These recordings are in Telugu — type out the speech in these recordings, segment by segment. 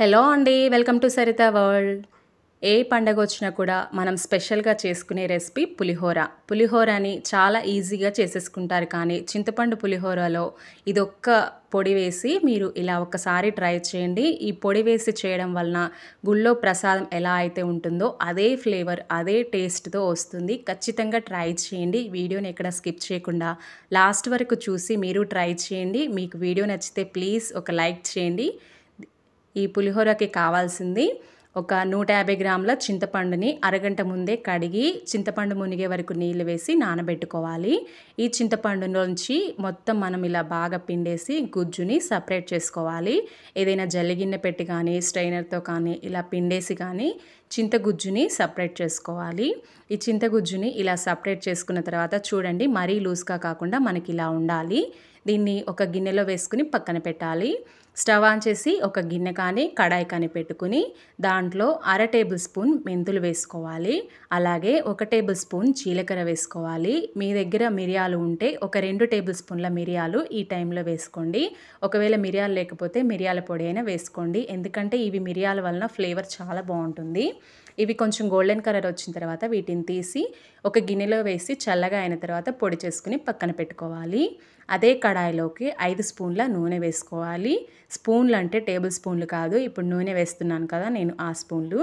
హలో అండి వెల్కమ్ టు సరిత వరల్డ్ ఏ పండగ వచ్చినా కూడా మనం స్పెషల్గా చేసుకునే రెసిపీ పులిహోర పులిహోరని చాలా ఈజీగా చేసేసుకుంటారు కానీ చింతపండు పులిహోరలో ఇదొక్క పొడి వేసి మీరు ఇలా ఒకసారి ట్రై చేయండి ఈ పొడి వేసి చేయడం వలన గుళ్ళో ప్రసాదం ఎలా అయితే ఉంటుందో అదే ఫ్లేవర్ అదే టేస్ట్తో వస్తుంది ఖచ్చితంగా ట్రై చేయండి వీడియోని ఎక్కడ స్కిప్ చేయకుండా లాస్ట్ వరకు చూసి మీరు ట్రై చేయండి మీకు వీడియో నచ్చితే ప్లీజ్ ఒక లైక్ చేయండి ఈ పులిహోరకి కావాల్సింది ఒక నూట యాభై గ్రాముల చింతపండుని అరగంట ముందే కడిగి చింతపండు మునిగే వరకు నీళ్ళు వేసి నానబెట్టుకోవాలి ఈ చింతపండు నుంచి మొత్తం మనం ఇలా బాగా పిండేసి గుజ్జుని సపరేట్ చేసుకోవాలి ఏదైనా జల్లిగిన్నె పెట్టి కానీ స్ట్రైనర్తో కానీ ఇలా పిండేసి కానీ చింతగుజ్జుని సపరేట్ చేసుకోవాలి ఈ చింతగుజ్జుని ఇలా సపరేట్ చేసుకున్న తర్వాత చూడండి మరీ లూజ్గా కాకుండా మనకి ఇలా ఉండాలి దీన్ని ఒక గిన్నెలో వేసుకుని పక్కన పెట్టాలి స్టవ్ ఆన్ చేసి ఒక గిన్నె కానీ కడాయి కానీ పెట్టుకుని దాంట్లో అర టేబుల్ స్పూన్ మెంతులు వేసుకోవాలి అలాగే ఒక టేబుల్ స్పూన్ జీలకర్ర వేసుకోవాలి మీ దగ్గర మిరియాలు ఉంటే ఒక రెండు టేబుల్ స్పూన్ల మిరియాలు ఈ టైంలో వేసుకోండి ఒకవేళ మిరియాలు లేకపోతే మిరియాల పొడి అయినా వేసుకోండి ఎందుకంటే ఇవి మిరియాల వలన ఫ్లేవర్ చాలా బాగుంటుంది ఇవి కొంచెం గోల్డెన్ కలర్ వచ్చిన తర్వాత వీటిని తీసి ఒక గిన్నెలో వేసి చల్లగా అయిన తర్వాత పొడి చేసుకుని పక్కన పెట్టుకోవాలి అదే కడాయిలోకి ఐదు స్పూన్ల నూనె వేసుకోవాలి స్పూన్లు అంటే టేబుల్ స్పూన్లు కాదు ఇప్పుడు నూనె వేస్తున్నాను కదా నేను ఆ స్పూన్లు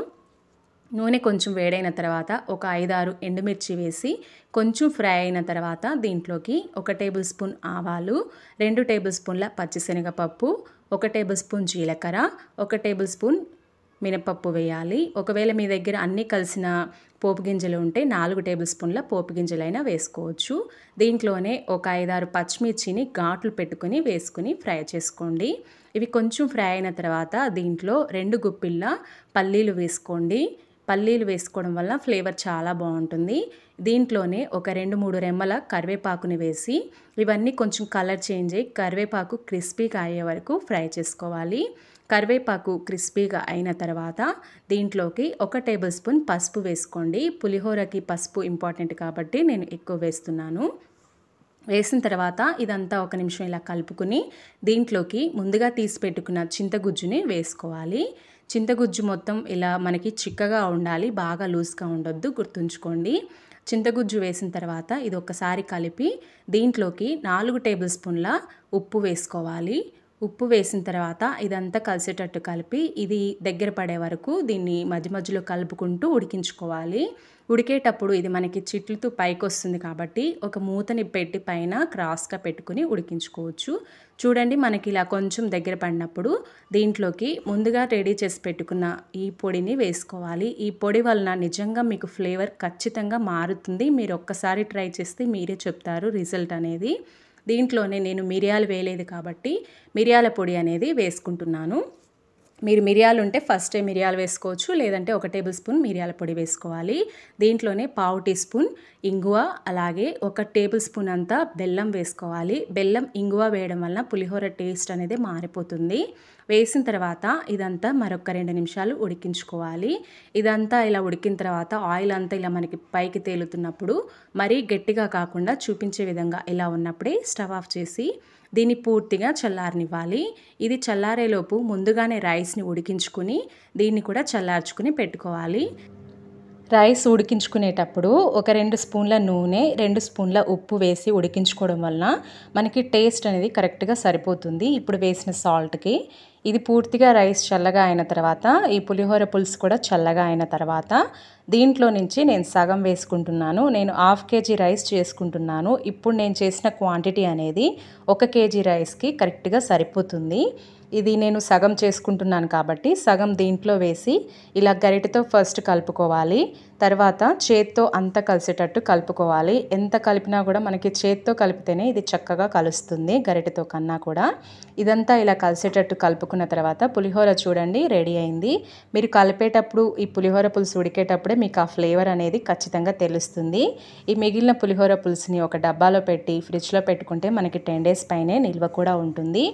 నూనె కొంచెం వేడైన తర్వాత ఒక ఐదారు ఎండుమిర్చి వేసి కొంచెం ఫ్రై అయిన తర్వాత దీంట్లోకి ఒక టేబుల్ స్పూన్ ఆవాలు రెండు టేబుల్ స్పూన్ల పచ్చిశనగపప్పు ఒక టేబుల్ స్పూన్ జీలకర్ర ఒక టేబుల్ స్పూన్ మినపప్పు వేయాలి ఒకవేళ మీ దగ్గర అన్నీ కలిసిన పోపు గింజలు ఉంటే నాలుగు టేబుల్ స్పూన్ల పోపు గింజలైనా వేసుకోవచ్చు దీంట్లోనే ఒక ఐదారు పచ్చిమిర్చిని ఘాట్లు పెట్టుకుని వేసుకుని ఫ్రై చేసుకోండి ఇవి కొంచెం ఫ్రై అయిన తర్వాత దీంట్లో రెండు గుప్పిళ్ళ పల్లీలు వేసుకోండి పల్లీలు వేసుకోవడం వల్ల ఫ్లేవర్ చాలా బాగుంటుంది దీంట్లోనే ఒక రెండు మూడు రెమ్మల కరివేపాకుని వేసి ఇవన్నీ కొంచెం కలర్ చేంజ్ అయ్యి కరివేపాకు క్రిస్పీగా అయ్యే వరకు ఫ్రై చేసుకోవాలి కరివేపాకు క్రిస్పీగా అయిన తర్వాత దీంట్లోకి ఒక టేబుల్ స్పూన్ పసుపు వేసుకోండి పులిహోరకి పసుపు ఇంపార్టెంట్ కాబట్టి నేను ఎక్కువ వేస్తున్నాను వేసిన తర్వాత ఇదంతా ఒక నిమిషం ఇలా కలుపుకుని దీంట్లోకి ముందుగా తీసి పెట్టుకున్న చింతగుజ్జుని వేసుకోవాలి చింతగుజ్జు మొత్తం ఇలా మనకి చిక్కగా ఉండాలి బాగా లూజ్గా ఉండొద్దు గుర్తుంచుకోండి చింతగుజ్జు వేసిన తర్వాత ఇది ఒకసారి కలిపి దీంట్లోకి నాలుగు టేబుల్ స్పూన్ల ఉప్పు వేసుకోవాలి ఉప్పు వేసిన తర్వాత ఇదంతా కలిసేటట్టు కలిపి ఇది దగ్గర పడే వరకు దీన్ని మధ్య మధ్యలో కలుపుకుంటూ ఉడికించుకోవాలి ఉడికేటప్పుడు ఇది మనకి చిట్లుతూ పైకి వస్తుంది కాబట్టి ఒక మూతని పెట్టి పైన క్రాస్గా పెట్టుకుని ఉడికించుకోవచ్చు చూడండి మనకి ఇలా కొంచెం దగ్గర పడినప్పుడు దీంట్లోకి ముందుగా రెడీ చేసి పెట్టుకున్న ఈ పొడిని వేసుకోవాలి ఈ పొడి వలన నిజంగా మీకు ఫ్లేవర్ ఖచ్చితంగా మారుతుంది మీరు ఒక్కసారి ట్రై చేస్తే మీరే చెప్తారు రిజల్ట్ అనేది దీంట్లోనే నేను మిరియాలు వేయలేదు కాబట్టి మిరియాల పొడి అనేది వేసుకుంటున్నాను మీరు మిరియాలు ఉంటే ఫస్టే మిరియాలు వేసుకోవచ్చు లేదంటే ఒక టేబుల్ స్పూన్ మిరియాల పొడి వేసుకోవాలి దీంట్లోనే పావు టీ స్పూన్ ఇంగువ అలాగే ఒక టేబుల్ స్పూన్ అంతా బెల్లం వేసుకోవాలి బెల్లం ఇంగువ వేయడం వలన పులిహోర టేస్ట్ అనేది మారిపోతుంది వేసిన తర్వాత ఇదంతా మరొక రెండు నిమిషాలు ఉడికించుకోవాలి ఇదంతా ఇలా ఉడికిన తర్వాత ఆయిల్ అంతా ఇలా మనకి పైకి తేలుతున్నప్పుడు మరీ గట్టిగా కాకుండా చూపించే విధంగా ఇలా ఉన్నప్పుడే స్టవ్ ఆఫ్ చేసి దీన్ని పూర్తిగా చల్లారనివ్వాలి ఇది చల్లారేలోపు ముందుగానే రైస్ని ఉడికించుకుని దీన్ని కూడా చల్లార్చుకుని పెట్టుకోవాలి రైస్ ఉడికించుకునేటప్పుడు ఒక రెండు స్పూన్ల నూనె రెండు స్పూన్ల ఉప్పు వేసి ఉడికించుకోవడం వలన మనకి టేస్ట్ అనేది కరెక్ట్గా సరిపోతుంది ఇప్పుడు వేసిన సాల్ట్కి ఇది పూర్తిగా రైస్ చల్లగా అయిన తర్వాత ఈ పులిహోర పులుసు కూడా చల్లగా అయిన తర్వాత దీంట్లో నుంచి నేను సగం వేసుకుంటున్నాను నేను హాఫ్ కేజీ రైస్ చేసుకుంటున్నాను ఇప్పుడు నేను చేసిన క్వాంటిటీ అనేది ఒక కేజీ రైస్కి కరెక్ట్గా సరిపోతుంది ఇది నేను సగం చేసుకుంటున్నాను కాబట్టి సగం దీంట్లో వేసి ఇలా గరిటతో ఫస్ట్ కలుపుకోవాలి తర్వాత చేత్తో అంత కలిసేటట్టు కలుపుకోవాలి ఎంత కలిపినా కూడా మనకి చేత్తో కలిపితేనే ఇది చక్కగా కలుస్తుంది గరిటెతో కన్నా కూడా ఇదంతా ఇలా కలిసేటట్టు కలుపుకున్న తర్వాత పులిహోర చూడండి రెడీ అయింది మీరు కలిపేటప్పుడు ఈ పులిహోర పులుసు ఉడికేటప్పుడే మీకు ఆ ఫ్లేవర్ అనేది ఖచ్చితంగా తెలుస్తుంది ఈ మిగిలిన పులిహోర పులుసుని ఒక డబ్బాలో పెట్టి ఫ్రిడ్జ్లో పెట్టుకుంటే మనకి టెన్ డేస్ పైనే నిల్వ కూడా ఉంటుంది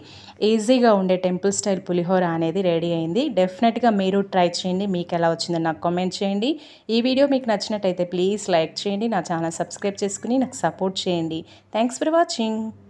ఈజీగా ఉండే టెంపుల్ స్టైల్ పులిహోర అనేది రెడీ అయింది డెఫినెట్గా మీరు ట్రై చేయండి మీకు ఎలా వచ్చిందో నాకు కామెంట్ చేయండి ఈ వీడియో వీడియో మీకు నచ్చినట్టయితే ప్లీజ్ లైక్ చేయండి నా ఛానల్ సబ్స్క్రైబ్ చేసుకుని నాకు సపోర్ట్ చేయండి థ్యాంక్స్ ఫర్ వాచింగ్